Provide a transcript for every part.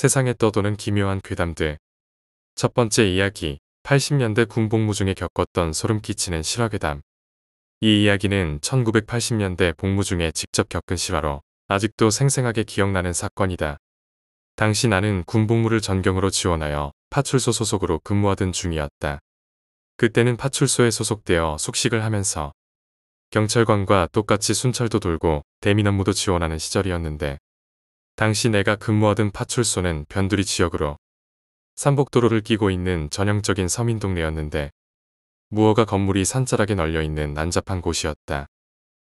세상에 떠도는 기묘한 괴담들. 첫 번째 이야기, 80년대 군복무 중에 겪었던 소름 끼치는 실화괴담. 이 이야기는 1980년대 복무 중에 직접 겪은 실화로 아직도 생생하게 기억나는 사건이다. 당시 나는 군복무를 전경으로 지원하여 파출소 소속으로 근무하던 중이었다. 그때는 파출소에 소속되어 숙식을 하면서 경찰관과 똑같이 순찰도 돌고 대민 업무도 지원하는 시절이었는데 당시 내가 근무하던 파출소는 변두리 지역으로 산복도로를 끼고 있는 전형적인 서민 동네였는데 무허가 건물이 산자락에 널려있는 난잡한 곳이었다.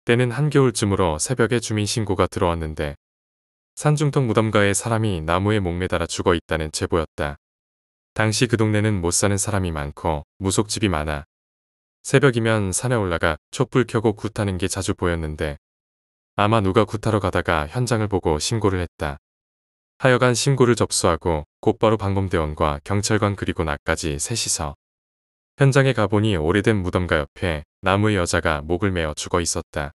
때는 한겨울쯤으로 새벽에 주민신고가 들어왔는데 산중턱 무덤가에 사람이 나무에 목매달아 죽어 있다는 제보였다. 당시 그 동네는 못 사는 사람이 많고 무속집이 많아 새벽이면 산에 올라가 촛불 켜고 굿하는 게 자주 보였는데 아마 누가 구타러 가다가 현장을 보고 신고를 했다. 하여간 신고를 접수하고 곧바로 방범대원과 경찰관 그리고 나까지 셋이서 현장에 가보니 오래된 무덤가 옆에 나무의 여자가 목을 메어 죽어 있었다.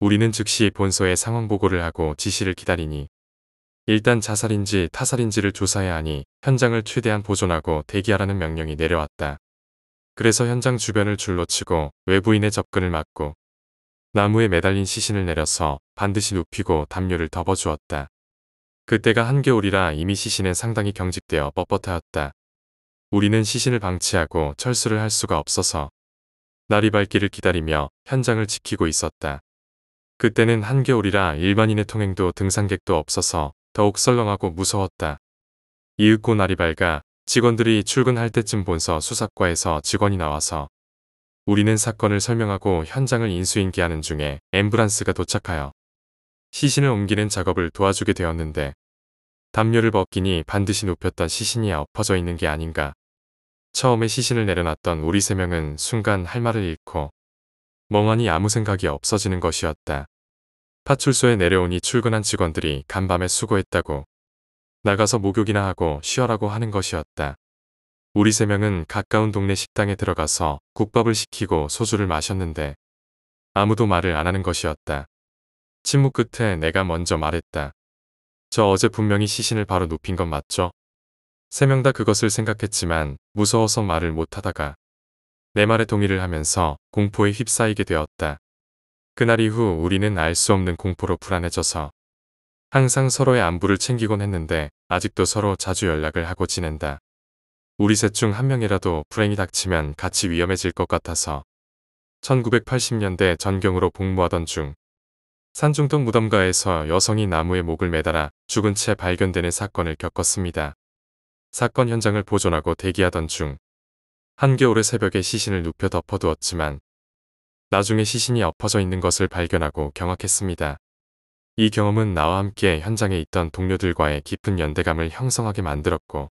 우리는 즉시 본소에 상황 보고를 하고 지시를 기다리니 일단 자살인지 타살인지를 조사해야 하니 현장을 최대한 보존하고 대기하라는 명령이 내려왔다. 그래서 현장 주변을 줄로 치고 외부인의 접근을 막고 나무에 매달린 시신을 내려서 반드시 눕히고 담요를 덮어주었다. 그때가 한겨울이라 이미 시신은 상당히 경직되어 뻣뻣하였다. 우리는 시신을 방치하고 철수를 할 수가 없어서 날이 밝기를 기다리며 현장을 지키고 있었다. 그때는 한겨울이라 일반인의 통행도 등산객도 없어서 더욱 썰렁하고 무서웠다. 이윽고 날이 밝아 직원들이 출근할 때쯤 본서 수사과에서 직원이 나와서 우리는 사건을 설명하고 현장을 인수인계하는 중에 엠브란스가 도착하여 시신을 옮기는 작업을 도와주게 되었는데 담요를 벗기니 반드시 눕혔던 시신이 엎어져 있는 게 아닌가. 처음에 시신을 내려놨던 우리 세 명은 순간 할 말을 잃고 멍하니 아무 생각이 없어지는 것이었다. 파출소에 내려오니 출근한 직원들이 간밤에 수고했다고 나가서 목욕이나 하고 쉬어라고 하는 것이었다. 우리 세 명은 가까운 동네 식당에 들어가서 국밥을 시키고 소주를 마셨는데 아무도 말을 안 하는 것이었다. 침묵 끝에 내가 먼저 말했다. 저 어제 분명히 시신을 바로 눕힌 건 맞죠? 세 명 다 그것을 생각했지만 무서워서 말을 못하다가 내 말에 동의를 하면서 공포에 휩싸이게 되었다. 그날 이후 우리는 알 수 없는 공포로 불안해져서 항상 서로의 안부를 챙기곤 했는데 아직도 서로 자주 연락을 하고 지낸다. 우리 셋 중 한 명이라도 불행이 닥치면 같이 위험해질 것 같아서 1980년대 전경으로 복무하던 중 산중동 무덤가에서 여성이 나무에 목을 매달아 죽은 채 발견되는 사건을 겪었습니다. 사건 현장을 보존하고 대기하던 중 한겨울의 새벽에 시신을 눕혀 덮어두었지만 나중에 시신이 엎어져 있는 것을 발견하고 경악했습니다. 이 경험은 나와 함께 현장에 있던 동료들과의 깊은 연대감을 형성하게 만들었고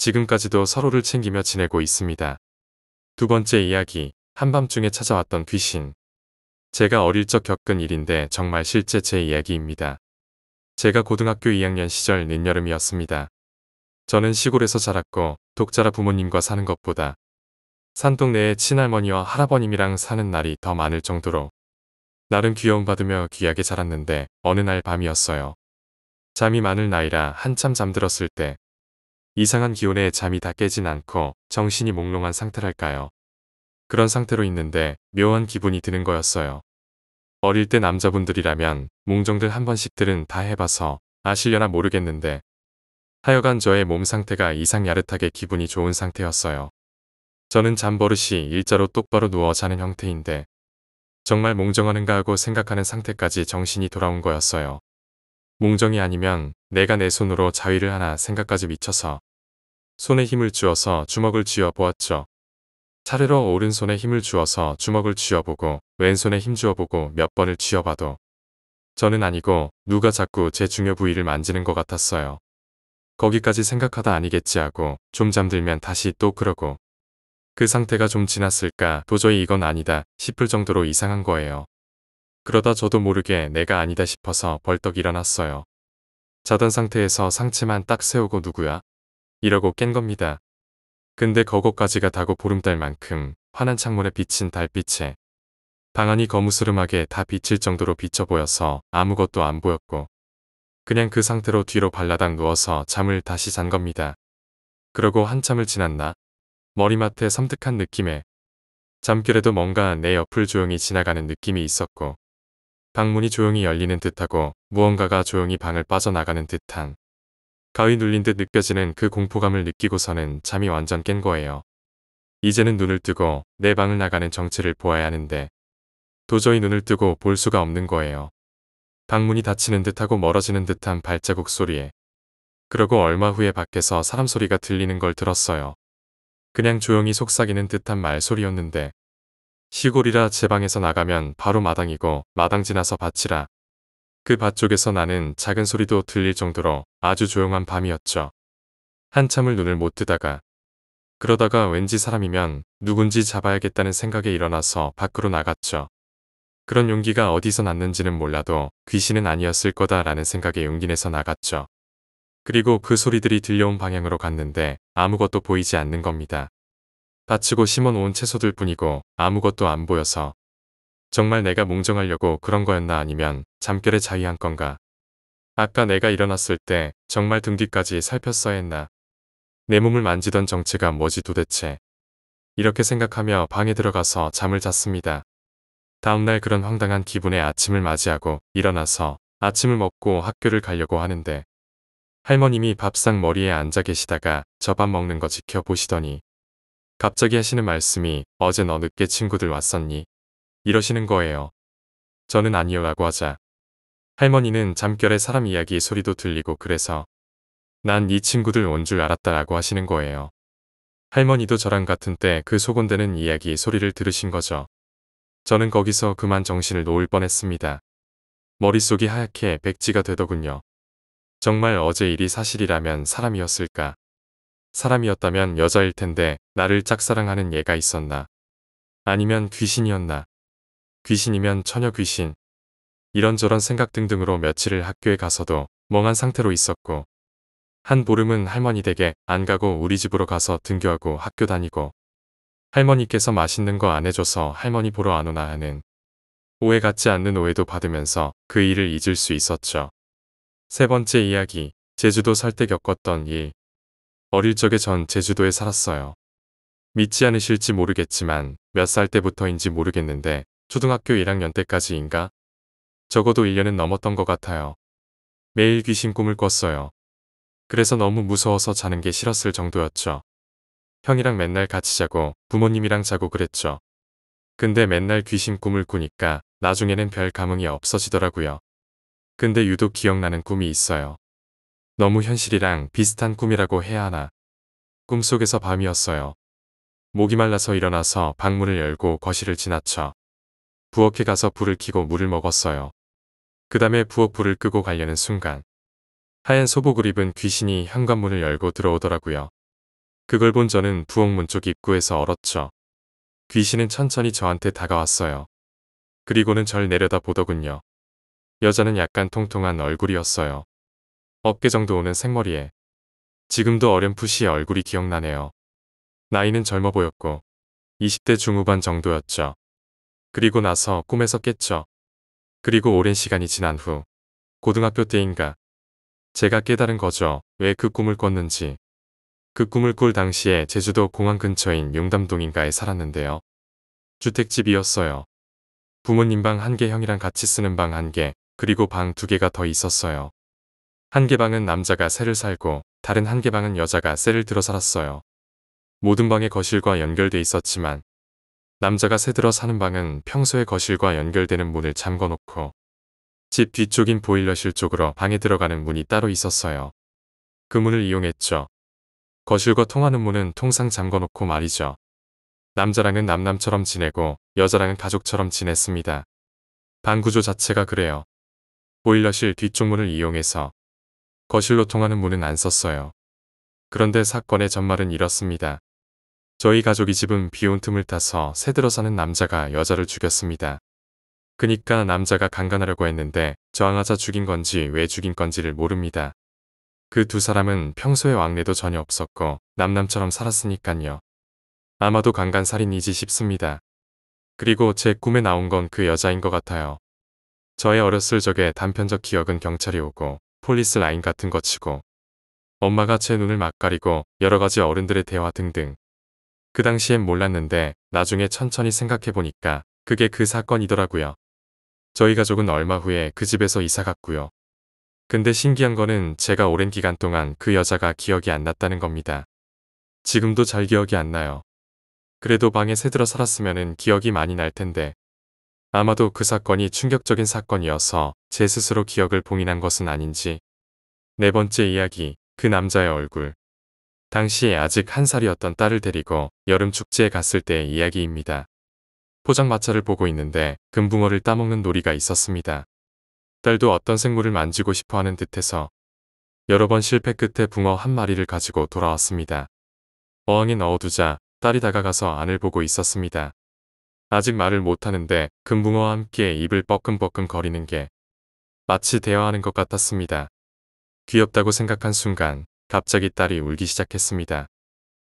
지금까지도 서로를 챙기며 지내고 있습니다. 두 번째 이야기, 한밤중에 찾아왔던 귀신. 제가 어릴 적 겪은 일인데 정말 실제 제 이야기입니다. 제가 고등학교 2학년 시절 늦여름이었습니다. 저는 시골에서 자랐고 독자라 부모님과 사는 것보다 산동네에 친할머니와 할아버님이랑 사는 날이 더 많을 정도로 나름 귀여움받으며 귀하게 자랐는데 어느 날 밤이었어요. 잠이 많을 나이라 한참 잠들었을 때 이상한 기온에 잠이 다 깨진 않고 정신이 몽롱한 상태랄까요. 그런 상태로 있는데 묘한 기분이 드는 거였어요. 어릴 때 남자분들이라면 몽정들 한 번씩들은 다 해봐서 아실려나 모르겠는데 하여간 저의 몸 상태가 이상 야릇하게 기분이 좋은 상태였어요. 저는 잠버릇이 일자로 똑바로 누워 자는 형태인데 정말 몽정하는가 하고 생각하는 상태까지 정신이 돌아온 거였어요. 몽정이 아니면 내가 내 손으로 자위를 하나 생각까지 미쳐서 손에 힘을 주어서 주먹을 쥐어 보았죠. 차례로 오른손에 힘을 주어서 주먹을 쥐어보고 왼손에 힘 주어보고 몇 번을 쥐어봐도 저는 아니고 누가 자꾸 제 중요 부위를 만지는 것 같았어요. 거기까지 생각하다 아니겠지 하고 좀 잠들면 다시 또 그러고 그 상태가 좀 지났을까 도저히 이건 아니다 싶을 정도로 이상한 거예요. 그러다 저도 모르게 내가 아니다 싶어서 벌떡 일어났어요. 자던 상태에서 상체만 딱 세우고 누구야? 이러고 깬 겁니다. 근데 거거까지가 다고 보름달 만큼 환한 창문에 비친 달빛에 방 안이 거무스름하게 다 비칠 정도로 비쳐 보여서 아무것도 안 보였고 그냥 그 상태로 뒤로 발라당 누워서 잠을 다시 잔 겁니다. 그러고 한참을 지났나? 머리맡에 섬뜩한 느낌에 잠결에도 뭔가 내 옆을 조용히 지나가는 느낌이 있었고 방문이 조용히 열리는 듯하고 무언가가 조용히 방을 빠져나가는 듯한 가위 눌린 듯 느껴지는 그 공포감을 느끼고서는 잠이 완전 깬 거예요. 이제는 눈을 뜨고 내 방을 나가는 정체를 보아야 하는데 도저히 눈을 뜨고 볼 수가 없는 거예요. 방문이 닫히는 듯하고 멀어지는 듯한 발자국 소리에 그러고 얼마 후에 밖에서 사람 소리가 들리는 걸 들었어요. 그냥 조용히 속삭이는 듯한 말소리였는데 시골이라 제 방에서 나가면 바로 마당이고 마당 지나서 밭이라 그 밭 쪽에서 나는 작은 소리도 들릴 정도로 아주 조용한 밤이었죠. 한참을 눈을 못 뜨다가 그러다가 왠지 사람이면 누군지 잡아야겠다는 생각에 일어나서 밖으로 나갔죠. 그런 용기가 어디서 났는지는 몰라도 귀신은 아니었을 거다라는 생각에 용기내서 나갔죠. 그리고 그 소리들이 들려온 방향으로 갔는데 아무것도 보이지 않는 겁니다. 바치고 심은 어놓 채소들 뿐이고 아무것도 안 보여서 정말 내가 몽정하려고 그런 거였나 아니면 잠결에 자위한 건가. 아까 내가 일어났을 때 정말 등 뒤까지 살폈어야 했나. 내 몸을 만지던 정체가 뭐지 도대체. 이렇게 생각하며 방에 들어가서 잠을 잤습니다. 다음날 그런 황당한 기분에 아침을 맞이하고 일어나서 아침을 먹고 학교를 가려고 하는데 할머님이 밥상 머리에 앉아 계시다가 저 밥 먹는 거 지켜보시더니 갑자기 하시는 말씀이 어제 너 늦게 친구들 왔었니? 이러시는 거예요. 저는 아니요 라고 하자. 할머니는 잠결에 사람 이야기 소리도 들리고 그래서 난 이 친구들 온 줄 알았다 라고 하시는 거예요. 할머니도 저랑 같은 때 그 소곤대는 이야기 소리를 들으신 거죠. 저는 거기서 그만 정신을 놓을 뻔했습니다. 머릿속이 하얗게 백지가 되더군요. 정말 어제 일이 사실이라면 사람이었을까? 사람이었다면 여자일 텐데 나를 짝사랑하는 얘가 있었나? 아니면 귀신이었나? 귀신이면 처녀 귀신. 이런저런 생각 등등으로 며칠을 학교에 가서도 멍한 상태로 있었고 한 보름은 할머니 댁에 안 가고 우리 집으로 가서 등교하고 학교 다니고 할머니께서 맛있는 거 안 해줘서 할머니 보러 안 오나 하는 오해 같지 않는 오해도 받으면서 그 일을 잊을 수 있었죠. 세 번째 이야기 제주도 살 때 겪었던 일 어릴 적에 전 제주도에 살았어요. 믿지 않으실지 모르겠지만 몇 살 때부터인지 모르겠는데 초등학교 1학년 때까지인가? 적어도 1년은 넘었던 것 같아요. 매일 귀신 꿈을 꿨어요. 그래서 너무 무서워서 자는 게 싫었을 정도였죠. 형이랑 맨날 같이 자고 부모님이랑 자고 그랬죠. 근데 맨날 귀신 꿈을 꾸니까 나중에는 별 감흥이 없어지더라고요. 근데 유독 기억나는 꿈이 있어요. 너무 현실이랑 비슷한 꿈이라고 해야 하나. 꿈속에서 밤이었어요. 목이 말라서 일어나서 방문을 열고 거실을 지나쳐 부엌에 가서 불을 켜고 물을 먹었어요. 그 다음에 부엌 불을 끄고 가려는 순간 하얀 소복을 입은 귀신이 현관문을 열고 들어오더라고요. 그걸 본 저는 부엌문 쪽 입구에서 얼었죠. 귀신은 천천히 저한테 다가왔어요. 그리고는 절 내려다보더군요. 여자는 약간 통통한 얼굴이었어요. 어깨 정도 오는 생머리에 지금도 어렴풋이 얼굴이 기억나네요. 나이는 젊어 보였고 20대 중후반 정도였죠. 그리고 나서 꿈에서 깼죠. 그리고 오랜 시간이 지난 후 고등학교 때인가 제가 깨달은 거죠. 왜 그 꿈을 꿨는지. 그 꿈을 꿀 당시에 제주도 공항 근처인 용담동인가에 살았는데요. 주택집이었어요. 부모님 방 한 개 형이랑 같이 쓰는 방 한 개, 그리고 방 두 개가 더 있었어요. 한 개 방은 남자가 새를 살고, 다른 한 개 방은 여자가 새를 들어 살았어요. 모든 방의 거실과 연결돼 있었지만 남자가 새들어 사는 방은 평소에 거실과 연결되는 문을 잠궈놓고 집 뒤쪽인 보일러실 쪽으로 방에 들어가는 문이 따로 있었어요. 그 문을 이용했죠. 거실과 통하는 문은 통상 잠궈놓고 말이죠. 남자랑은 남남처럼 지내고 여자랑은 가족처럼 지냈습니다. 방 구조 자체가 그래요. 보일러실 뒤쪽 문을 이용해서 거실로 통하는 문은 안 썼어요. 그런데 사건의 전말은 이렇습니다. 저희 가족이 집은 비온 틈을 타서 새들어 사는 남자가 여자를 죽였습니다. 그니까 남자가 강간하려고 했는데 저항하자 죽인 건지 왜 죽인 건지를 모릅니다. 그 두 사람은 평소에 왕래도 전혀 없었고 남남처럼 살았으니깐요. 아마도 강간살인이지 싶습니다. 그리고 제 꿈에 나온 건 그 여자인 것 같아요. 저의 어렸을 적의 단편적 기억은 경찰이 오고 폴리스 라인 같은 거 치고 엄마가 제 눈을 막 가리고 여러 가지 어른들의 대화 등등 그 당시엔 몰랐는데 나중에 천천히 생각해보니까 그게 그 사건이더라고요. 저희 가족은 얼마 후에 그 집에서 이사 갔고요. 근데 신기한 거는 제가 오랜 기간 동안 그 여자가 기억이 안 났다는 겁니다. 지금도 잘 기억이 안 나요. 그래도 방에 새들어 살았으면 기억이 많이 날 텐데 아마도 그 사건이 충격적인 사건이어서 제 스스로 기억을 봉인한 것은 아닌지 네 번째 이야기 그 남자의 얼굴 당시 아직 한 살이었던 딸을 데리고 여름 축제에 갔을 때의 이야기입니다. 포장마차를 보고 있는데 금붕어를 따먹는 놀이가 있었습니다. 딸도 어떤 생물을 만지고 싶어하는 듯해서 여러 번 실패 끝에 붕어 한 마리를 가지고 돌아왔습니다. 어항에 넣어두자 딸이 다가가서 안을 보고 있었습니다. 아직 말을 못하는데 금붕어와 함께 입을 뻐끔뻐끔 거리는 게 마치 대화하는 것 같았습니다. 귀엽다고 생각한 순간 갑자기 딸이 울기 시작했습니다.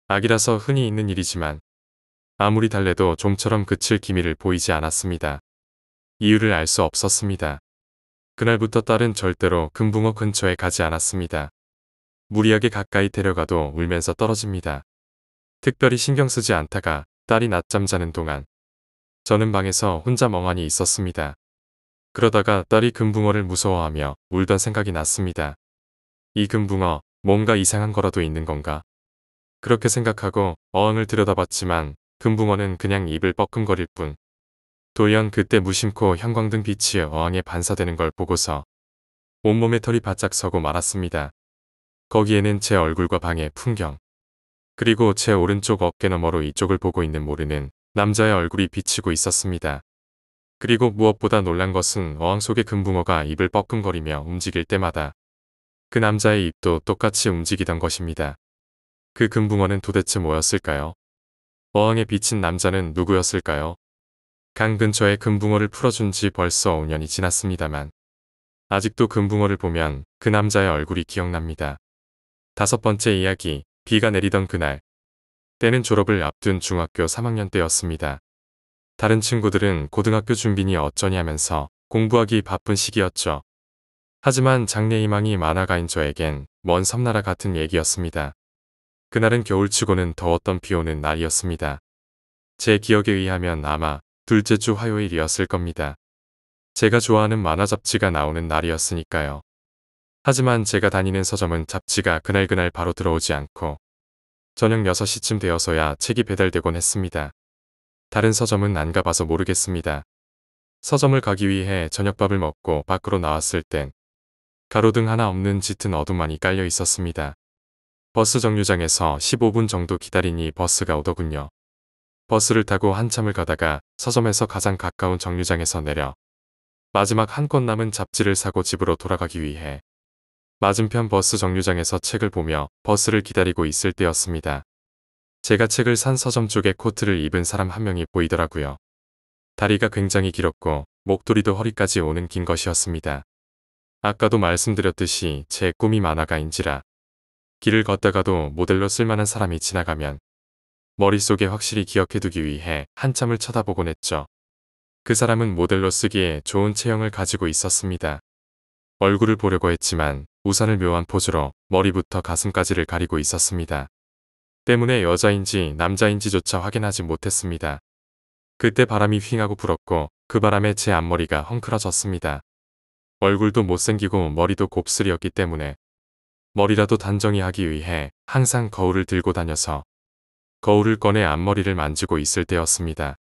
아기라서 흔히 있는 일이지만 아무리 달래도 좀처럼 그칠 기미를 보이지 않았습니다. 이유를 알 수 없었습니다. 그날부터 딸은 절대로 금붕어 근처에 가지 않았습니다. 무리하게 가까이 데려가도 울면서 떨어집니다. 특별히 신경 쓰지 않다가 딸이 낮잠 자는 동안 저는 방에서 혼자 멍하니 있었습니다. 그러다가 딸이 금붕어를 무서워하며 울던 생각이 났습니다. 이 금붕어 뭔가 이상한 거라도 있는 건가. 그렇게 생각하고 어항을 들여다봤지만 금붕어는 그냥 입을 뻐끔거릴 뿐. 도연 그때 무심코 형광등 빛이 어항에 반사되는 걸 보고서 온몸에 털이 바짝 서고 말았습니다. 거기에는 제 얼굴과 방의 풍경, 그리고 제 오른쪽 어깨 너머로 이쪽을 보고 있는 모르는 남자의 얼굴이 비치고 있었습니다. 그리고 무엇보다 놀란 것은 어항 속의 금붕어가 입을 뻐끔거리며 움직일 때마다 그 남자의 입도 똑같이 움직이던 것입니다. 그 금붕어는 도대체 뭐였을까요? 어항에 비친 남자는 누구였을까요? 강 근처에 금붕어를 풀어준 지 벌써 5년이 지났습니다만 아직도 금붕어를 보면 그 남자의 얼굴이 기억납니다. 다섯 번째 이야기, 비가 내리던 그날 때는 졸업을 앞둔 중학교 3학년 때였습니다. 다른 친구들은 고등학교 준비니 어쩌냐면서 공부하기 바쁜 시기였죠. 하지만 장래희망이 만화가인 저에겐 먼 섬나라 같은 얘기였습니다. 그날은 겨울치고는 더웠던 비오는 날이었습니다. 제 기억에 의하면 아마 둘째 주 화요일이었을 겁니다. 제가 좋아하는 만화 잡지가 나오는 날이었으니까요. 하지만 제가 다니는 서점은 잡지가 그날그날 바로 들어오지 않고 저녁 6시쯤 되어서야 책이 배달되곤 했습니다. 다른 서점은 안 가봐서 모르겠습니다. 서점을 가기 위해 저녁밥을 먹고 밖으로 나왔을 땐 가로등 하나 없는 짙은 어둠만이 깔려 있었습니다. 버스 정류장에서 15분 정도 기다리니 버스가 오더군요. 버스를 타고 한참을 가다가 서점에서 가장 가까운 정류장에서 내려 마지막 한 권 남은 잡지를 사고 집으로 돌아가기 위해 맞은편 버스 정류장에서 책을 보며 버스를 기다리고 있을 때였습니다. 제가 책을 산 서점 쪽에 코트를 입은 사람 한 명이 보이더라고요. 다리가 굉장히 길었고 목도리도 허리까지 오는 긴 것이었습니다. 아까도 말씀드렸듯이 제 꿈이 만화가인지라 길을 걷다가도 모델로 쓸만한 사람이 지나가면 머릿속에 확실히 기억해두기 위해 한참을 쳐다보곤 했죠. 그 사람은 모델로 쓰기에 좋은 체형을 가지고 있었습니다. 얼굴을 보려고 했지만 우산을 묘한 포즈로 머리부터 가슴까지를 가리고 있었습니다. 때문에 여자인지 남자인지조차 확인하지 못했습니다. 그때 바람이 휑하고 불었고 그 바람에 제 앞머리가 헝클어졌습니다. 얼굴도 못생기고 머리도 곱슬이었기 때문에 머리라도 단정히 하기 위해 항상 거울을 들고 다녀서 거울을 꺼내 앞머리를 만지고 있을 때였습니다.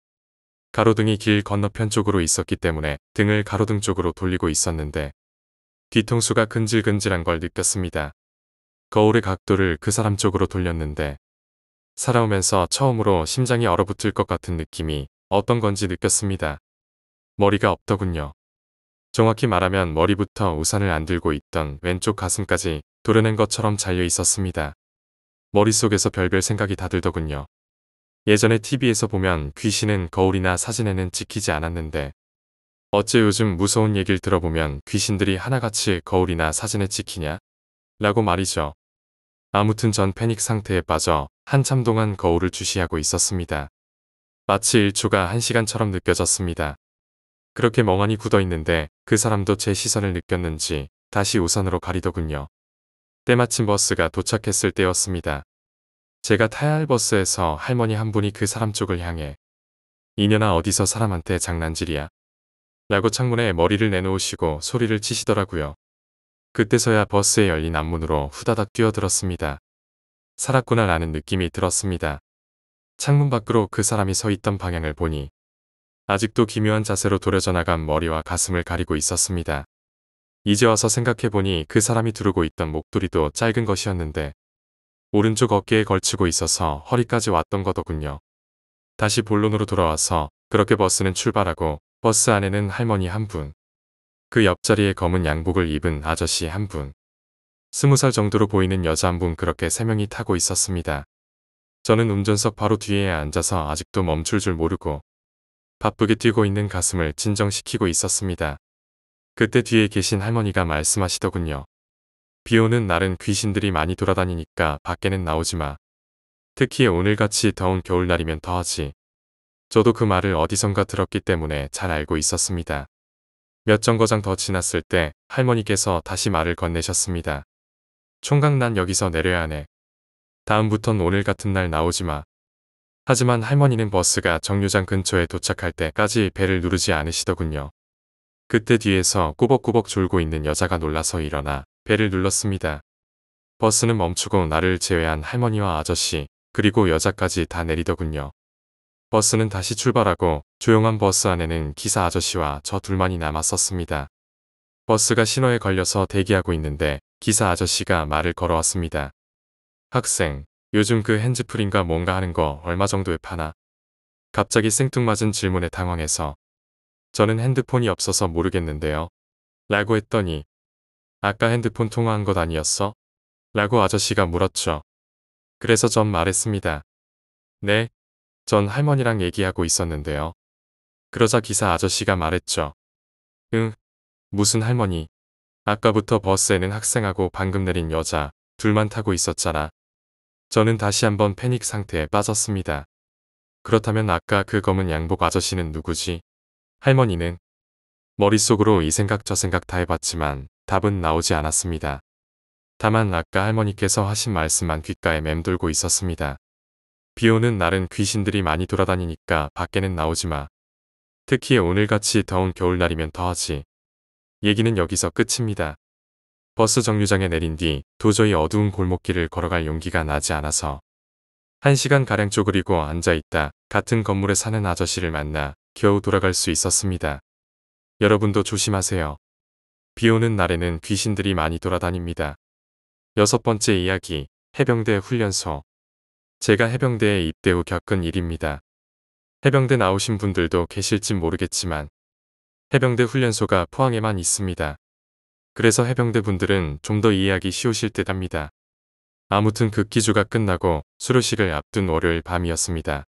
가로등이 길 건너편 쪽으로 있었기 때문에 등을 가로등 쪽으로 돌리고 있었는데 뒤통수가 근질근질한 걸 느꼈습니다. 거울의 각도를 그 사람 쪽으로 돌렸는데 살아오면서 처음으로 심장이 얼어붙을 것 같은 느낌이 어떤 건지 느꼈습니다. 머리가 없더군요. 정확히 말하면 머리부터 우산을 안 들고 있던 왼쪽 가슴까지 도려낸 것처럼 잘려 있었습니다. 머릿속에서 별별 생각이 다 들더군요. 예전에 TV에서 보면 귀신은 거울이나 사진에는 찍히지 않았는데 어째 요즘 무서운 얘기를 들어보면 귀신들이 하나같이 거울이나 사진에 찍히냐? 라고 말이죠. 아무튼 전 패닉 상태에 빠져 한참 동안 거울을 주시하고 있었습니다. 마치 1초가 1시간처럼 느껴졌습니다. 그렇게 멍하니 굳어있는데 그 사람도 제 시선을 느꼈는지 다시 우산으로 가리더군요. 때마침 버스가 도착했을 때였습니다. 제가 타야 할 버스에서 할머니 한 분이 그 사람 쪽을 향해 이년아 어디서 사람한테 장난질이야? 라고 창문에 머리를 내놓으시고 소리를 치시더라고요. 그때서야 버스에 열린 앞문으로 후다닥 뛰어들었습니다. 살았구나 라는 느낌이 들었습니다. 창문 밖으로 그 사람이 서 있던 방향을 보니 아직도 기묘한 자세로 도려져 나간 머리와 가슴을 가리고 있었습니다. 이제 와서 생각해보니 그 사람이 두르고 있던 목도리도 짧은 것이었는데 오른쪽 어깨에 걸치고 있어서 허리까지 왔던 거더군요. 다시 본론으로 돌아와서 그렇게 버스는 출발하고 버스 안에는 할머니 한 분, 그 옆자리에 검은 양복을 입은 아저씨 한 분, 스무 살 정도로 보이는 여자 한 분 그렇게 세 명이 타고 있었습니다. 저는 운전석 바로 뒤에 앉아서 아직도 멈출 줄 모르고 바쁘게 뛰고 있는 가슴을 진정시키고 있었습니다. 그때 뒤에 계신 할머니가 말씀하시더군요. 비 오는 날은 귀신들이 많이 돌아다니니까 밖에는 나오지 마. 특히 오늘같이 더운 겨울날이면 더하지. 저도 그 말을 어디선가 들었기 때문에 잘 알고 있었습니다. 몇 정거장 더 지났을 때 할머니께서 다시 말을 건네셨습니다. 총각 난 여기서 내려야 하네. 다음부턴 오늘 같은 날 나오지 마. 하지만 할머니는 버스가 정류장 근처에 도착할 때까지 배를 누르지 않으시더군요. 그때 뒤에서 꾸벅꾸벅 졸고 있는 여자가 놀라서 일어나 배를 눌렀습니다. 버스는 멈추고 나를 제외한 할머니와 아저씨 그리고 여자까지 다 내리더군요. 버스는 다시 출발하고 조용한 버스 안에는 기사 아저씨와 저 둘만이 남았었습니다. 버스가 신호에 걸려서 대기하고 있는데 기사 아저씨가 말을 걸어왔습니다. 학생, 요즘 그 핸즈프린가 뭔가 하는 거 얼마 정도에 파나? 갑자기 생뚱맞은 질문에 당황해서 저는 핸드폰이 없어서 모르겠는데요. 라고 했더니 아까 핸드폰 통화한 것 아니었어? 라고 아저씨가 물었죠. 그래서 전 말했습니다. 네, 전 할머니랑 얘기하고 있었는데요. 그러자 기사 아저씨가 말했죠. 응, 무슨 할머니. 아까부터 버스에는 학생하고 방금 내린 여자 둘만 타고 있었잖아. 저는 다시 한번 패닉 상태에 빠졌습니다. 그렇다면 아까 그 검은 양복 아저씨는 누구지? 할머니는? 머릿속으로 이 생각 저 생각 다 해봤지만 답은 나오지 않았습니다. 다만 아까 할머니께서 하신 말씀만 귓가에 맴돌고 있었습니다. 비오는 날은 귀신들이 많이 돌아다니니까 밖에는 나오지 마. 특히 오늘같이 더운 겨울날이면 더하지. 얘기는 여기서 끝입니다. 버스 정류장에 내린 뒤 도저히 어두운 골목길을 걸어갈 용기가 나지 않아서 한 시간가량 쪼그리고 앉아있다 같은 건물에 사는 아저씨를 만나 겨우 돌아갈 수 있었습니다. 여러분도 조심하세요. 비 오는 날에는 귀신들이 많이 돌아다닙니다. 여섯 번째 이야기, 해병대 훈련소. 제가 해병대에 입대 후 겪은 일입니다. 해병대 나오신 분들도 계실진 모르겠지만 해병대 훈련소가 포항에만 있습니다. 그래서 해병대 분들은 좀 더 이해하기 쉬우실 듯 합니다. 아무튼 극기주가 그 끝나고 수료식을 앞둔 월요일 밤이었습니다.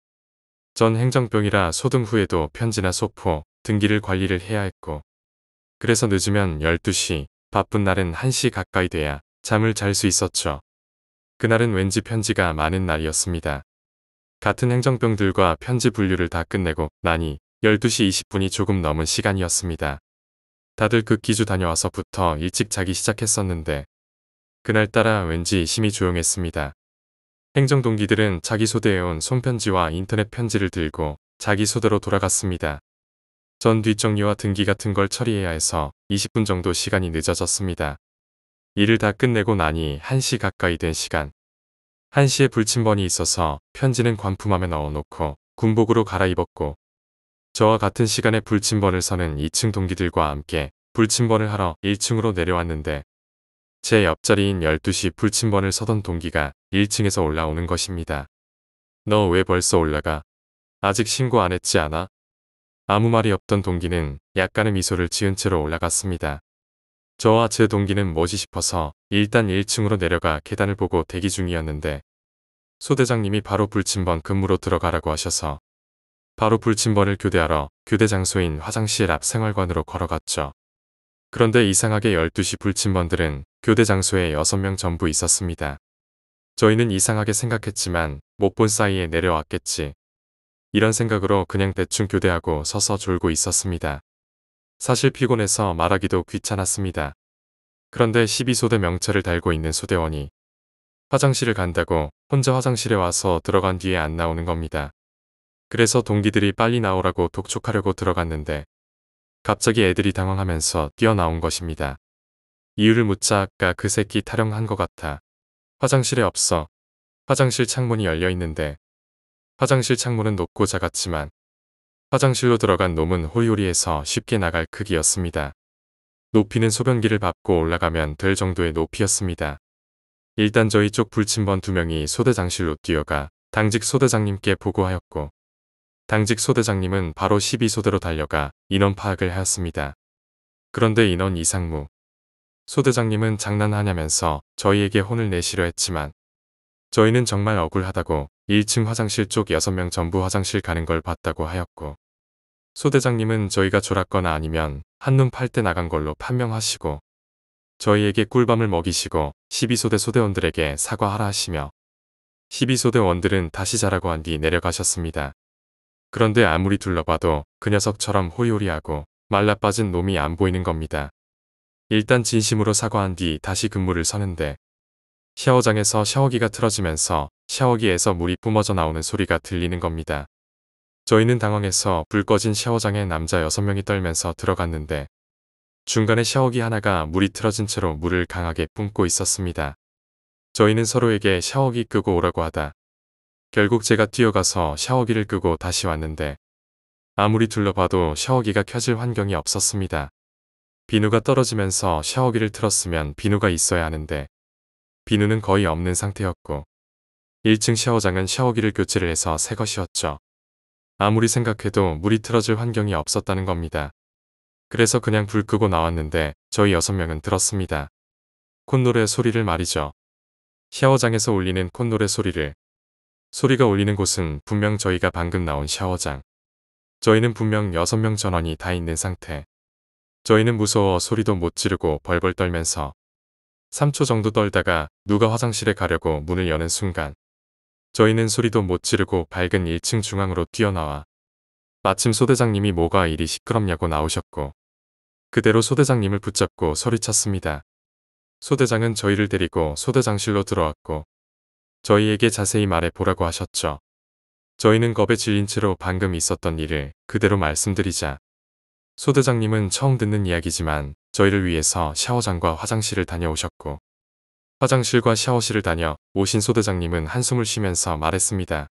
전 행정병이라 소등 후에도 편지나 소포, 등기를 관리를 해야 했고 그래서 늦으면 12시, 바쁜 날은 1시 가까이 돼야 잠을 잘 수 있었죠. 그날은 왠지 편지가 많은 날이었습니다. 같은 행정병들과 편지 분류를 다 끝내고 나니 12시 20분이 조금 넘은 시간이었습니다. 다들 그 기주 다녀와서부터 일찍 자기 시작했었는데 그날따라 왠지 심히 조용했습니다. 행정 동기들은 자기 소대에온 손편지와 인터넷 편지를 들고 자기 소대로 돌아갔습니다. 전 뒷정리와 등기 같은 걸 처리해야 해서 20분 정도 시간이 늦어졌습니다. 일을 다 끝내고 나니 1시 가까이 된 시간. 1시에 불침번이 있어서 편지는 관품함에 넣어놓고 군복으로 갈아입었고 저와 같은 시간에 불침번을 서는 2층 동기들과 함께 불침번을 하러 1층으로 내려왔는데 제 옆자리인 12시 불침번을 서던 동기가 1층에서 올라오는 것입니다. 너 왜 벌써 올라가? 아직 신고 안 했지 않아? 아무 말이 없던 동기는 약간의 미소를 지은 채로 올라갔습니다. 저와 제 동기는 뭐지 싶어서 일단 1층으로 내려가 계단을 보고 대기 중이었는데 소대장님이 바로 불침번 근무로 들어가라고 하셔서 바로 불침번을 교대하러 교대 장소인 화장실 앞 생활관으로 걸어갔죠. 그런데 이상하게 12시 불침번들은 교대 장소에 6명 전부 있었습니다. 저희는 이상하게 생각했지만 못 본 사이에 내려왔겠지. 이런 생각으로 그냥 대충 교대하고 서서 졸고 있었습니다. 사실 피곤해서 말하기도 귀찮았습니다. 그런데 12소대 명찰을 달고 있는 소대원이 화장실을 간다고 혼자 화장실에 와서 들어간 뒤에 안 나오는 겁니다. 그래서 동기들이 빨리 나오라고 독촉하려고 들어갔는데 갑자기 애들이 당황하면서 뛰어나온 것입니다. 이유를 묻자 아까 그 새끼 타령한 것 같아. 화장실에 없어. 화장실 창문이 열려 있는데 화장실 창문은 높고 작았지만 화장실로 들어간 놈은 호리호리해서 쉽게 나갈 크기였습니다. 높이는 소변기를 밟고 올라가면 될 정도의 높이였습니다. 일단 저희 쪽 불침번 두 명이 소대장실로 뛰어가 당직 소대장님께 보고하였고 당직 소대장님은 바로 12소대로 달려가 인원 파악을 하였습니다. 그런데 인원 이상무. 소대장님은 장난하냐면서 저희에게 혼을 내시려 했지만 저희는 정말 억울하다고 1층 화장실 쪽 6명 전부 화장실 가는 걸 봤다고 하였고 소대장님은 저희가 졸았거나 아니면 한눈 팔 때 나간 걸로 판명하시고 저희에게 꿀밤을 먹이시고 12소대 소대원들에게 사과하라 하시며 12소대원들은 다시 자라고 한 뒤 내려가셨습니다. 그런데 아무리 둘러봐도 그 녀석처럼 호리호리하고 말라 빠진 놈이 안 보이는 겁니다. 일단 진심으로 사과한 뒤 다시 근무를 서는데 샤워장에서 샤워기가 틀어지면서 샤워기에서 물이 뿜어져 나오는 소리가 들리는 겁니다. 저희는 당황해서 불 꺼진 샤워장에 남자 6명이 떨면서 들어갔는데 중간에 샤워기 하나가 물이 틀어진 채로 물을 강하게 뿜고 있었습니다. 저희는 서로에게 샤워기 끄고 오라고 하다 결국 제가 뛰어가서 샤워기를 끄고 다시 왔는데 아무리 둘러봐도 샤워기가 켜질 환경이 없었습니다. 비누가 떨어지면서 샤워기를 틀었으면 비누가 있어야 하는데 비누는 거의 없는 상태였고 1층 샤워장은 샤워기를 교체를 해서 새 것이었죠. 아무리 생각해도 물이 틀어질 환경이 없었다는 겁니다. 그래서 그냥 불 끄고 나왔는데 저희 6명은 들었습니다. 콧노래 소리를 말이죠. 샤워장에서 울리는 콧노래 소리를 소리가 울리는 곳은 분명 저희가 방금 나온 샤워장. 저희는 분명 6명 전원이 다 있는 상태. 저희는 무서워 소리도 못 지르고 벌벌 떨면서 3초 정도 떨다가 누가 화장실에 가려고 문을 여는 순간 저희는 소리도 못 지르고 밝은 1층 중앙으로 뛰어나와 마침 소대장님이 뭐가 이리 시끄럽냐고 나오셨고 그대로 소대장님을 붙잡고 소리쳤습니다. 소대장은 저희를 데리고 소대장실로 들어왔고 저희에게 자세히 말해 보라고 하셨죠. 저희는 겁에 질린 채로 방금 있었던 일을 그대로 말씀드리자 소대장님은 처음 듣는 이야기지만 저희를 위해서 샤워장과 화장실을 다녀오셨고 화장실과 샤워실을 다녀 오신 소대장님은 한숨을 쉬면서 말했습니다.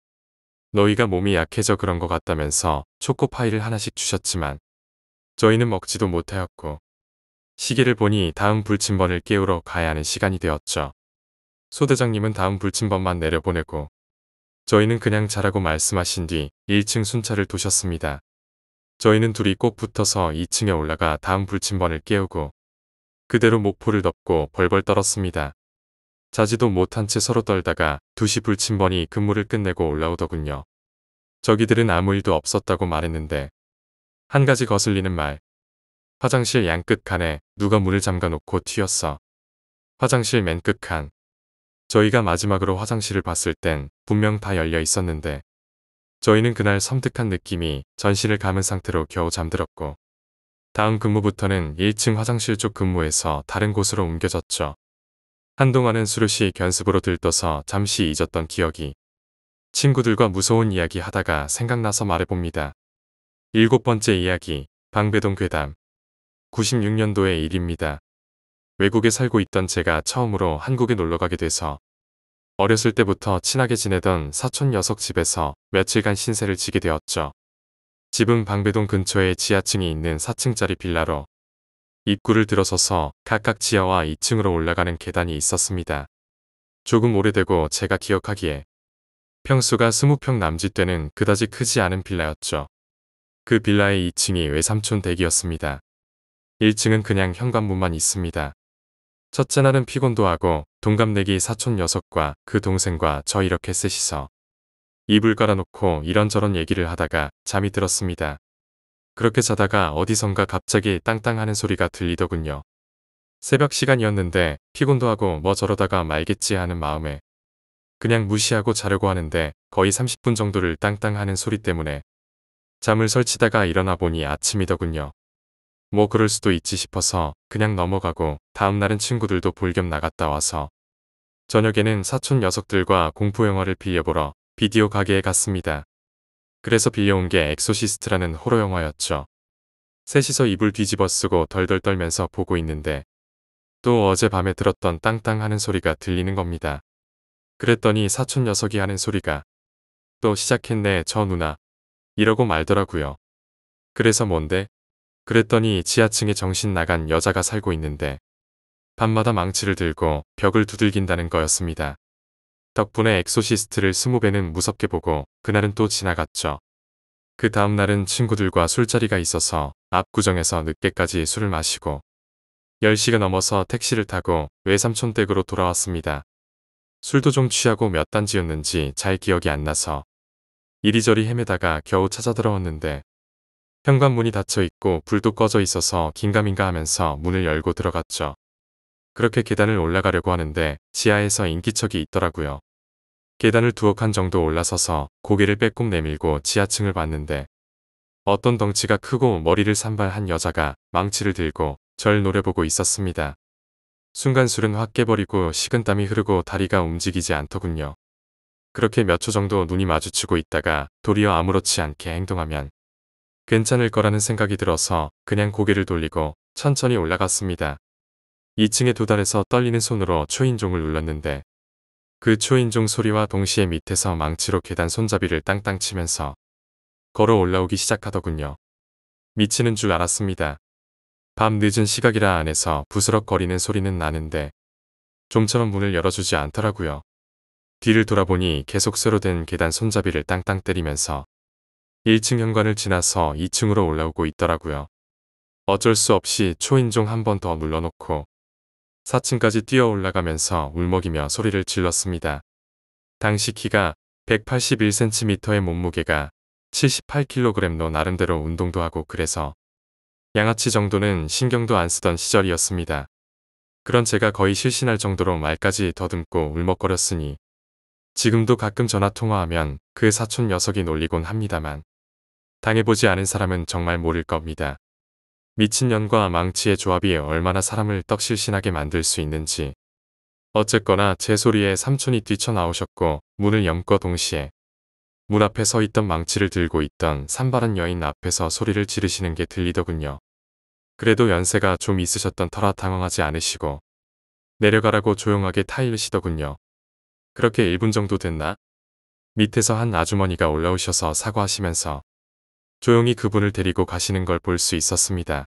너희가 몸이 약해져 그런 것 같다면서 초코파이를 하나씩 주셨지만 저희는 먹지도 못하였고 시계를 보니 다음 불침번을 깨우러 가야 하는 시간이 되었죠. 소 대장님은 다음 불침번만 내려보내고 저희는 그냥 자라고 말씀하신 뒤 1층 순찰을 두셨습니다 저희는 둘이 꼭 붙어서 2층에 올라가 다음 불침번을 깨우고 그대로 목포를 덮고 벌벌 떨었습니다. 자지도 못한 채 서로 떨다가 2시 불침번이 근무를 끝내고 올라오더군요. 저기들은 아무 일도 없었다고 말했는데 한 가지 거슬리는 말. 화장실 양 끝 칸에 누가 문을 잠가 놓고 튀었어. 화장실 맨 끝 칸. 저희가 마지막으로 화장실을 봤을 땐 분명 다 열려 있었는데 저희는 그날 섬뜩한 느낌이 전신을 감은 상태로 겨우 잠들었고 다음 근무부터는 1층 화장실 쪽 근무에서 다른 곳으로 옮겨졌죠. 한동안은 수루시 견습으로 들떠서 잠시 잊었던 기억이 친구들과 무서운 이야기 하다가 생각나서 말해봅니다. 일곱 번째 이야기 방배동 괴담 96년도의 일입니다. 외국에 살고 있던 제가 처음으로 한국에 놀러가게 돼서 어렸을 때부터 친하게 지내던 사촌 녀석 집에서 며칠간 신세를 지게 되었죠. 집은 방배동 근처에 지하층이 있는 4층짜리 빌라로 입구를 들어서서 각각 지하와 2층으로 올라가는 계단이 있었습니다. 조금 오래되고 제가 기억하기에 평수가 20평 남짓 되는 그다지 크지 않은 빌라였죠. 그 빌라의 2층이 외삼촌 댁이었습니다. 1층은 그냥 현관문만 있습니다. 첫째 날은 피곤도 하고 동갑내기 사촌 녀석과 그 동생과 저 이렇게 셋이서 이불 깔아놓고 이런저런 얘기를 하다가 잠이 들었습니다. 그렇게 자다가 어디선가 갑자기 땅땅하는 소리가 들리더군요. 새벽 시간이었는데 피곤도 하고 뭐 저러다가 말겠지 하는 마음에 그냥 무시하고 자려고 하는데 거의 30분 정도를 땅땅하는 소리 때문에 잠을 설치다가 일어나 보니 아침이더군요. 뭐 그럴 수도 있지 싶어서 그냥 넘어가고 다음날은 친구들도 볼 겸 나갔다 와서 저녁에는 사촌 녀석들과 공포영화를 빌려보러 비디오 가게에 갔습니다. 그래서 빌려온 게 엑소시스트라는 호러 영화였죠. 셋이서 이불 뒤집어 쓰고 덜덜 떨면서 보고 있는데 또 어젯밤에 들었던 땅땅 하는 소리가 들리는 겁니다. 그랬더니 사촌 녀석이 하는 소리가 또 시작했네 저 누나 이러고 말더라고요. 그래서 뭔데 그랬더니 지하층에 정신 나간 여자가 살고 있는데 밤마다 망치를 들고 벽을 두들긴다는 거였습니다. 덕분에 엑소시스트를 스무 배는 무섭게 보고 그날은 또 지나갔죠. 그 다음날은 친구들과 술자리가 있어서 압구정에서 늦게까지 술을 마시고 10시가 넘어서 택시를 타고 외삼촌 댁으로 돌아왔습니다. 술도 좀 취하고 몇 단지였는지 잘 기억이 안 나서 이리저리 헤매다가 겨우 찾아 들어왔는데 현관문이 닫혀 있고 불도 꺼져 있어서 긴가민가 하면서 문을 열고 들어갔죠. 그렇게 계단을 올라가려고 하는데 지하에서 인기척이 있더라고요. 계단을 두억한 정도 올라서서 고개를 빼꼼 내밀고 지하층을 봤는데 어떤 덩치가 크고 머리를 산발한 여자가 망치를 들고 절 노려보고 있었습니다. 순간 술은 확 깨버리고 식은땀이 흐르고 다리가 움직이지 않더군요. 그렇게 몇 초 정도 눈이 마주치고 있다가 도리어 아무렇지 않게 행동하면 괜찮을 거라는 생각이 들어서 그냥 고개를 돌리고 천천히 올라갔습니다. 2층에 도달해서 떨리는 손으로 초인종을 눌렀는데 그 초인종 소리와 동시에 밑에서 망치로 계단 손잡이를 땅땅 치면서 걸어 올라오기 시작하더군요. 미치는 줄 알았습니다. 밤 늦은 시각이라 안에서 부스럭거리는 소리는 나는데 좀처럼 문을 열어주지 않더라고요. 뒤를 돌아보니 계속 새로 된 계단 손잡이를 땅땅 때리면서 1층 현관을 지나서 2층으로 올라오고 있더라고요. 어쩔 수 없이 초인종 한 번 더 눌러놓고 4층까지 뛰어 올라가면서 울먹이며 소리를 질렀습니다. 당시 키가 181cm의 몸무게가 78kg로 나름대로 운동도 하고 그래서 양아치 정도는 신경도 안 쓰던 시절이었습니다. 그런 제가 거의 실신할 정도로 말까지 더듬고 울먹거렸으니 지금도 가끔 전화통화하면 그 사촌 녀석이 놀리곤 합니다만 당해보지 않은 사람은 정말 모를 겁니다. 미친년과 망치의 조합이 얼마나 사람을 떡실신하게 만들 수 있는지 어쨌거나 제 소리에 삼촌이 뛰쳐나오셨고 문을 염거 동시에 문 앞에 서 있던 망치를 들고 있던 산바른 여인 앞에서 소리를 지르시는 게 들리더군요. 그래도 연세가 좀 있으셨던 터라 당황하지 않으시고 내려가라고 조용하게 타일시더군요 그렇게 1분 정도 됐나? 밑에서 한 아주머니가 올라오셔서 사과하시면서 조용히 그분을 데리고 가시는 걸 볼 수 있었습니다.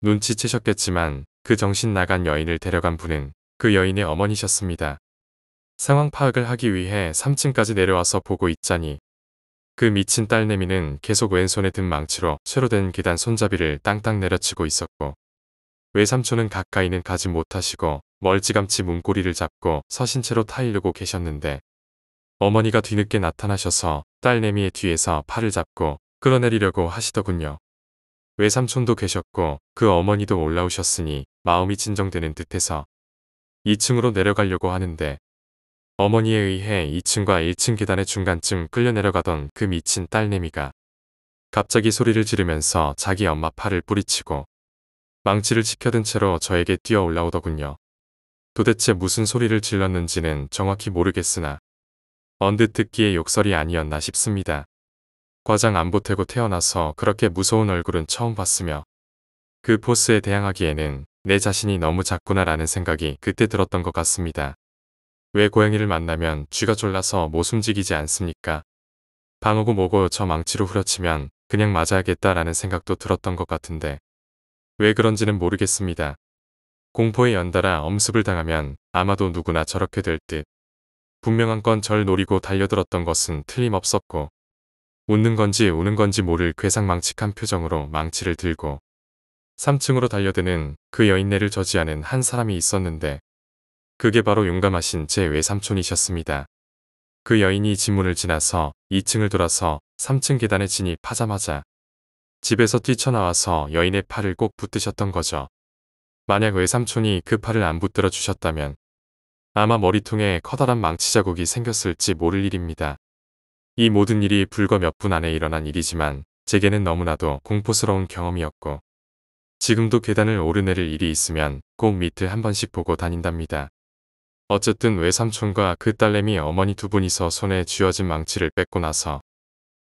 눈치채셨겠지만 그 정신 나간 여인을 데려간 분은 그 여인의 어머니셨습니다. 상황 파악을 하기 위해 3층까지 내려와서 보고 있자니 그 미친 딸내미는 계속 왼손에 든 망치로 쇠로 된 계단 손잡이를 땅땅 내려치고 있었고 외삼촌은 가까이는 가지 못하시고 멀찌감치 문고리를 잡고 서신 채로 타이려고 계셨는데 어머니가 뒤늦게 나타나셔서 딸내미의 뒤에서 팔을 잡고 끌어내리려고 하시더군요. 외삼촌도 계셨고 그 어머니도 올라오셨으니 마음이 진정되는 듯해서 2층으로 내려가려고 하는데 어머니에 의해 2층과 1층 계단의 중간쯤 끌려 내려가던 그 미친 딸내미가 갑자기 소리를 지르면서 자기 엄마 팔을 뿌리치고 망치를 치켜든 채로 저에게 뛰어 올라오더군요. 도대체 무슨 소리를 질렀는지는 정확히 모르겠으나 언뜻 듣기에 욕설이 아니었나 싶습니다. 과장 안 보태고 태어나서 그렇게 무서운 얼굴은 처음 봤으며 그 포스에 대항하기에는 내 자신이 너무 작구나라는 생각이 그때 들었던 것 같습니다. 왜 고양이를 만나면 쥐가 졸라서 못 움직이지 않습니까? 방어고 뭐고 저 망치로 후려치면 그냥 맞아야겠다라는 생각도 들었던 것 같은데 왜 그런지는 모르겠습니다. 공포에 연달아 엄습을 당하면 아마도 누구나 저렇게 될 듯. 분명한 건 절 노리고 달려들었던 것은 틀림없었고 웃는 건지 우는 건지 모를 괴상망측한 표정으로 망치를 들고 3층으로 달려드는 그 여인네를 저지하는 한 사람이 있었는데 그게 바로 용감하신 제 외삼촌이셨습니다. 그 여인이 지문을 지나서 2층을 돌아서 3층 계단에 진입하자마자 집에서 뛰쳐나와서 여인의 팔을 꼭 붙드셨던 거죠. 만약 외삼촌이 그 팔을 안 붙들어 주셨다면 아마 머리통에 커다란 망치 자국이 생겼을지 모를 일입니다. 이 모든 일이 불과 몇 분 안에 일어난 일이지만 제게는 너무나도 공포스러운 경험이었고 지금도 계단을 오르내릴 일이 있으면 꼭 밑을 한 번씩 보고 다닌답니다. 어쨌든 외삼촌과 그 딸내미 어머니 두 분이서 손에 쥐어진 망치를 뺏고 나서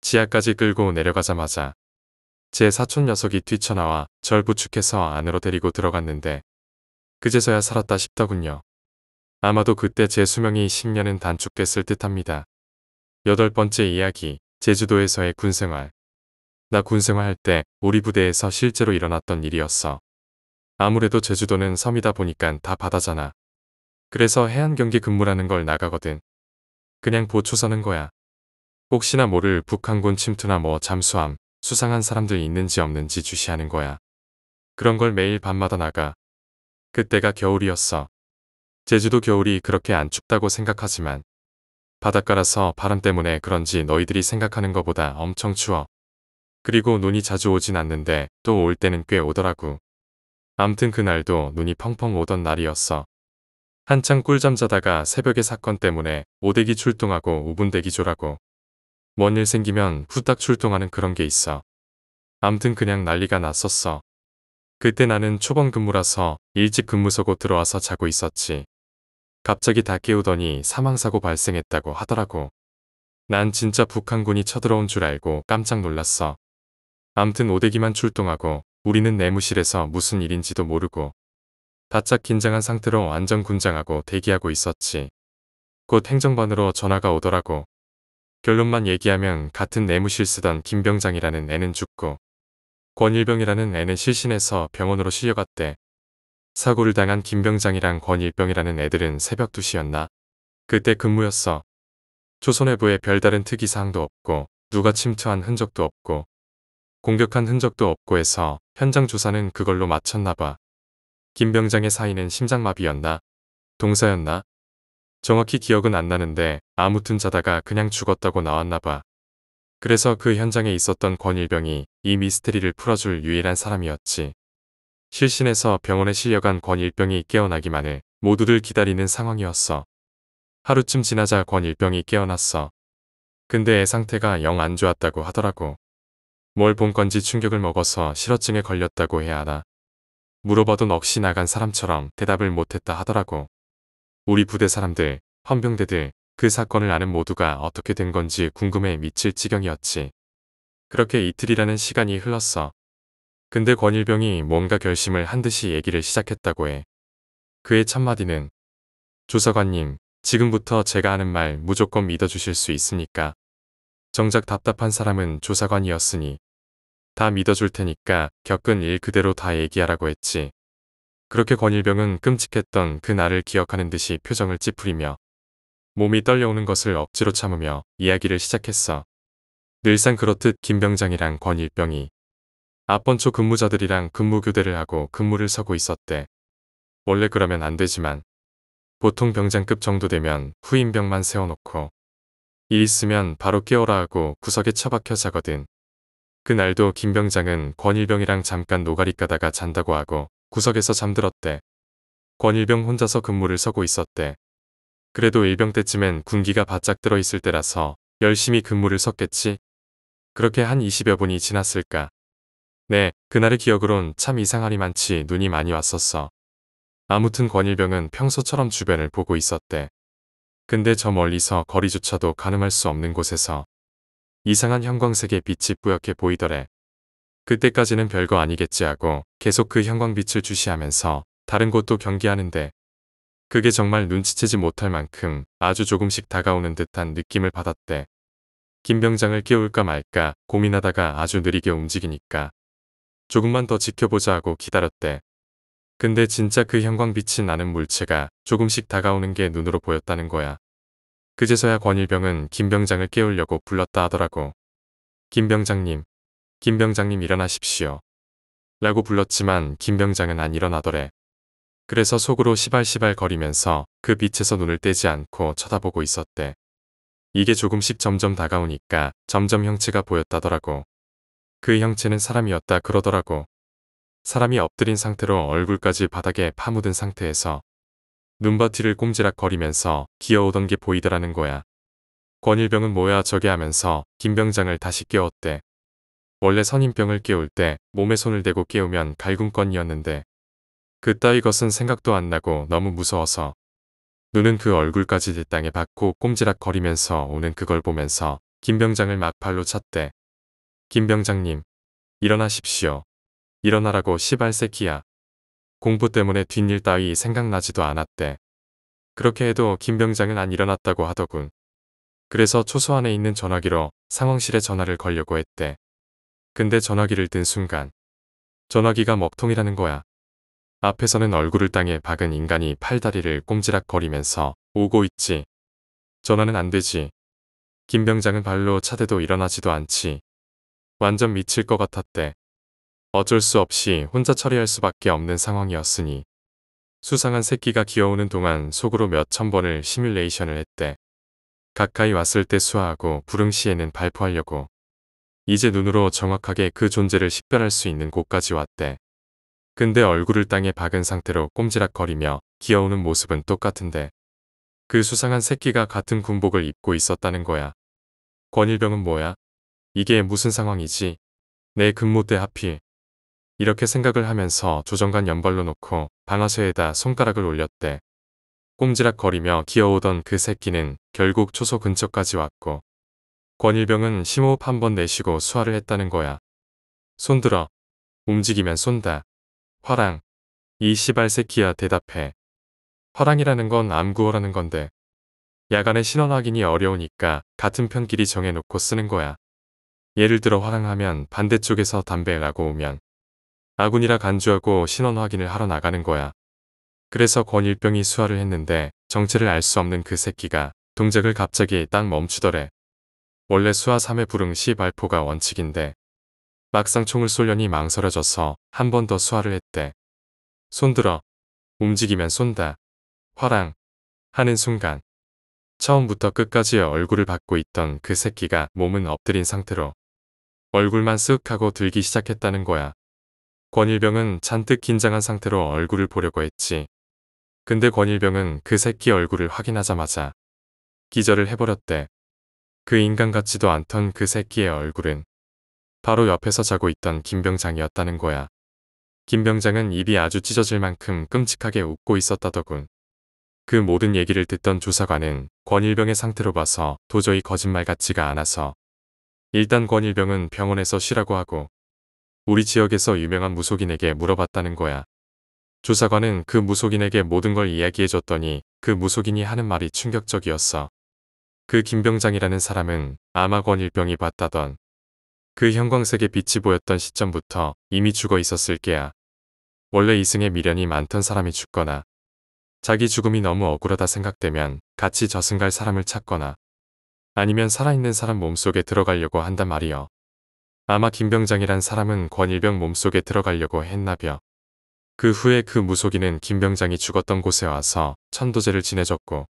지하까지 끌고 내려가자마자 제 사촌 녀석이 뛰쳐나와 절 부축해서 안으로 데리고 들어갔는데 그제서야 살았다 싶더군요. 아마도 그때 제 수명이 10년은 단축됐을 듯합니다. 여덟 번째 이야기, 제주도에서의 군생활. 나 군생활 할 때 우리 부대에서 실제로 일어났던 일이었어. 아무래도 제주도는 섬이다 보니까 다 바다잖아. 그래서 해안 경계 근무라는 걸 나가거든. 그냥 보초 서는 거야. 혹시나 모를 북한군 침투나 뭐 잠수함, 수상한 사람들 있는지 없는지 주시하는 거야. 그런 걸 매일 밤마다 나가. 그때가 겨울이었어. 제주도 겨울이 그렇게 안 춥다고 생각하지만 바닷가라서 바람 때문에 그런지 너희들이 생각하는 것보다 엄청 추워. 그리고 눈이 자주 오진 않는데 또 올 때는 꽤 오더라고. 암튼 그날도 눈이 펑펑 오던 날이었어. 한창 꿀잠 자다가 새벽에 사건 때문에 오대기 출동하고 우분대기조라고 뭔일 생기면 후딱 출동하는 그런 게 있어. 암튼 그냥 난리가 났었어. 그때 나는 초반 근무라서 일찍 근무서고 들어와서 자고 있었지. 갑자기 다 깨우더니 사망사고 발생했다고 하더라고. 난 진짜 북한군이 쳐들어온 줄 알고 깜짝 놀랐어. 암튼 오대기만 출동하고 우리는 내무실에서 무슨 일인지도 모르고 바짝 긴장한 상태로 완전군장하고 대기하고 있었지. 곧 행정반으로 전화가 오더라고. 결론만 얘기하면 같은 내무실 쓰던 김병장이라는 애는 죽고 권일병이라는 애는 실신해서 병원으로 실려갔대. 사고를 당한 김병장이랑 권일병이라는 애들은 새벽 2시였나? 그때 근무였어. 조선해부에 별다른 특이사항도 없고 누가 침투한 흔적도 없고 공격한 흔적도 없고 해서 현장 조사는 그걸로 마쳤나봐. 김병장의 사인은 심장마비였나? 동사였나? 정확히 기억은 안 나는데 아무튼 자다가 그냥 죽었다고 나왔나 봐. 그래서 그 현장에 있었던 권일병이 이 미스테리를 풀어줄 유일한 사람이었지. 실신에서 병원에 실려간 권일병이 깨어나기만을 모두들 기다리는 상황이었어. 하루쯤 지나자 권일병이 깨어났어. 근데 애 상태가 영 안 좋았다고 하더라고. 뭘 본 건지 충격을 먹어서 실어증에 걸렸다고 해야 하나. 물어봐도 넋이 나간 사람처럼 대답을 못했다 하더라고. 우리 부대 사람들, 헌병대들, 그 사건을 아는 모두가 어떻게 된 건지 궁금해 미칠 지경이었지. 그렇게 이틀이라는 시간이 흘렀어. 근데 권일병이 뭔가 결심을 한 듯이 얘기를 시작했다고 해. 그의 첫마디는 조사관님, 지금부터 제가 하는 말 무조건 믿어주실 수 있습니까? 정작 답답한 사람은 조사관이었으니 다 믿어줄 테니까 겪은 일 그대로 다 얘기하라고 했지. 그렇게 권일병은 끔찍했던 그 날을 기억하는 듯이 표정을 찌푸리며 몸이 떨려오는 것을 억지로 참으며 이야기를 시작했어. 늘상 그렇듯 김병장이랑 권일병이 앞번초 근무자들이랑 근무 교대를 하고 근무를 서고 있었대. 원래 그러면 안 되지만 보통 병장급 정도 되면 후임병만 세워놓고 일 있으면 바로 깨워라 하고 구석에 처박혀 자거든. 그날도 김병장은 권일병이랑 잠깐 노가리 까다가 잔다고 하고 구석에서 잠들었대. 권일병 혼자서 근무를 서고 있었대. 그래도 일병 때쯤엔 군기가 바짝 들어있을 때라서 열심히 근무를 섰겠지. 그렇게 한 20여 분이 지났을까. 네, 그날의 기억으론 참 이상하리만치 눈이 많이 왔었어. 아무튼 권일병은 평소처럼 주변을 보고 있었대. 근데 저 멀리서 거리조차도 가늠할 수 없는 곳에서 이상한 형광색의 빛이 뿌옇게 보이더래. 그때까지는 별거 아니겠지 하고 계속 그 형광빛을 주시하면서 다른 곳도 경기하는데 그게 정말 눈치채지 못할 만큼 아주 조금씩 다가오는 듯한 느낌을 받았대. 김 병장을 깨울까 말까 고민하다가 아주 느리게 움직이니까 조금만 더 지켜보자 하고 기다렸대. 근데 진짜 그 형광빛이 나는 물체가 조금씩 다가오는 게 눈으로 보였다는 거야. 그제서야 권일병은 김 병장을 깨우려고 불렀다 하더라고. 김 병장님, 김 병장님 일어나십시오. 라고 불렀지만 김 병장은 안 일어나더래. 그래서 속으로 시발시발 거리면서 그 빛에서 눈을 떼지 않고 쳐다보고 있었대. 이게 조금씩 점점 다가오니까 점점 형체가 보였다더라고. 그 형체는 사람이었다 그러더라고. 사람이 엎드린 상태로 얼굴까지 바닥에 파묻은 상태에서 눈바퀴를 꼼지락거리면서 기어오던 게 보이더라는 거야. 권일병은 뭐야 저게 하면서 김병장을 다시 깨웠대. 원래 선인병을 깨울 때 몸에 손을 대고 깨우면 갈굼건이었는데 그따위 것은 생각도 안 나고 너무 무서워서 눈은 그 얼굴까지 뒷땅에 박고 꼼지락 거리면서 오는 그걸 보면서 김병장을 막팔로 찼대. 김병장님 일어나십시오. 일어나라고 시발새끼야. 공부 때문에 뒷일 따위 생각나지도 않았대. 그렇게 해도 김병장은 안 일어났다고 하더군. 그래서 초소 안에 있는 전화기로 상황실에 전화를 걸려고 했대. 근데 전화기를 든 순간 전화기가 먹통이라는 거야. 앞에서는 얼굴을 땅에 박은 인간이 팔다리를 꼼지락거리면서 오고 있지. 전화는 안 되지. 김 병장은 발로 차대도 일어나지도 않지. 완전 미칠 것 같았대. 어쩔 수 없이 혼자 처리할 수밖에 없는 상황이었으니. 수상한 새끼가 기어오는 동안 속으로 몇천 번을 시뮬레이션을 했대. 가까이 왔을 때 수화하고 부릉시에는 발포하려고. 이제 눈으로 정확하게 그 존재를 식별할 수 있는 곳까지 왔대. 근데 얼굴을 땅에 박은 상태로 꼼지락거리며 기어오는 모습은 똑같은데 그 수상한 새끼가 같은 군복을 입고 있었다는 거야. 권일병은 뭐야? 이게 무슨 상황이지? 내 근무 때 하필. 이렇게 생각을 하면서 조정관 연발로 놓고 방아쇠에다 손가락을 올렸대. 꼼지락거리며 기어오던 그 새끼는 결국 초소 근처까지 왔고 권일병은 심호흡 한 번 내쉬고 수화를 했다는 거야. 손들어. 움직이면 쏜다. 화랑. 이시발 새끼야 대답해. 화랑이라는 건 암구어라는 건데. 야간에 신원 확인이 어려우니까 같은 편끼리 정해놓고 쓰는 거야. 예를 들어 화랑하면 반대쪽에서 담배 라고 오면 아군이라 간주하고 신원 확인을 하러 나가는 거야. 그래서 권일병이 수화를 했는데 정체를 알 수 없는 그 새끼가 동작을 갑자기 딱 멈추더래. 원래 수하 3회 부릉 시 발포가 원칙인데 막상 총을 쏠려니 망설여져서 한 번 더 수하를 했대. 손들어. 움직이면 쏜다. 화랑. 하는 순간 처음부터 끝까지 얼굴을 받고 있던 그 새끼가 몸은 엎드린 상태로 얼굴만 쓱 하고 들기 시작했다는 거야. 권일병은 잔뜩 긴장한 상태로 얼굴을 보려고 했지. 근데 권일병은 그 새끼 얼굴을 확인하자마자 기절을 해버렸대. 그 인간 같지도 않던 그 새끼의 얼굴은 바로 옆에서 자고 있던 김병장이었다는 거야. 김병장은 입이 아주 찢어질 만큼 끔찍하게 웃고 있었다더군. 그 모든 얘기를 듣던 조사관은 권일병의 상태로 봐서 도저히 거짓말 같지가 않아서 일단 권일병은 병원에서 쉬라고 하고 우리 지역에서 유명한 무속인에게 물어봤다는 거야. 조사관은 그 무속인에게 모든 걸 이야기해줬더니 그 무속인이 하는 말이 충격적이었어. 그 김병장이라는 사람은 아마원 일병이 봤다던 그 형광색의 빛이 보였던 시점부터 이미 죽어 있었을 게야. 원래 이승에 미련이 많던 사람이 죽거나 자기 죽음이 너무 억울하다 생각되면 같이 저승갈 사람을 찾거나 아니면 살아있는 사람 몸속에 들어가려고 한단 말이여. 아마 김병장이란 사람은 권일병 몸속에 들어가려고 했나벼. 그 후에 그 무속인은 김병장이 죽었던 곳에 와서 천도제를 지내줬고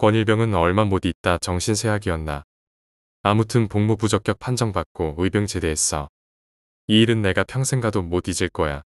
권일병은 얼마 못 있다 정신세약이었나 아무튼 복무 부적격 판정받고 의병 제대했어. 이 일은 내가 평생 가도 못 잊을 거야.